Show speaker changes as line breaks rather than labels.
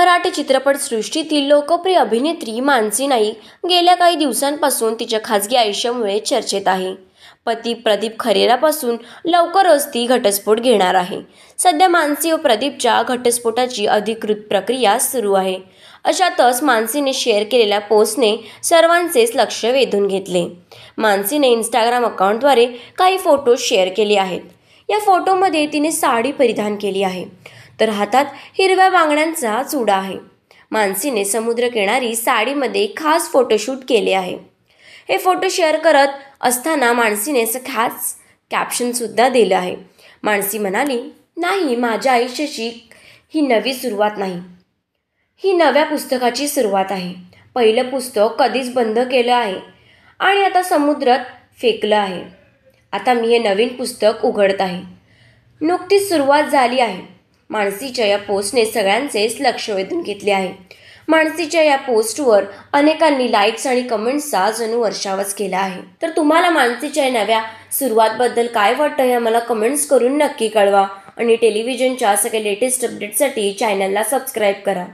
मराठी चित्रपटसृष्टीतील लोकप्रिय अभिनेत्री मानसी नाईक गेल्या काही दिवसांपासून तिच्या खाजगी आयुष्यामुळे चर्चेत आहे पती प्रदीप खरेरापासून लवकरच ती घटस्फोट घेणार आहे सध्या मानसी व प्रदीपच्या घटस्फोटाची अधिकृत प्रक्रिया सुरू आहे अशातच मानसीने शेअर केलेल्या पोस्टने सर्वांचेच लक्ष वेधून घेतले मानसीने इंस्टाग्राम अकाउंटद्वारे काही फोटो शेअर केले आहेत या फोटोमध्ये तिने साडी परिधान केली आहे तर हातात हिरव्या बांगड्यांचा चुडा आहे मानसीने समुद्रकिनारी साडीमध्ये खास फोटोशूट केले आहे हे फोटो शेअर करत असताना मानसीने खास कॅप्शनसुद्धा दिलं आहे मानसी म्हणाली नाही माझ्या आयुष्याची ही नवी सुरुवात नाही ही नव्या पुस्तकाची सुरुवात आहे पहिलं पुस्तक कधीच बंद केलं आहे आणि आता समुद्रात फेकलं आहे आता मी हे नवीन पुस्तक उघडत आहे नुकतीच सुरुवात झाली आहे मानसीच्या या पोस्टने सगळ्यांचेच लक्ष वेधून घेतले आहे मानसीच्या या पोस्टवर अनेकांनी लाईक्स आणि कमेंट्सचा जणू वर्षावच केला आहे तर तुम्हाला मानसीच्या या नव्या सुरुवातबद्दल काय वाटतं हे मला कमेंट्स करून नक्की कळवा आणि टेलिव्हिजनच्या सगळ्या लेटेस्ट अपडेटसाठी चॅनलला सबस्क्राईब करा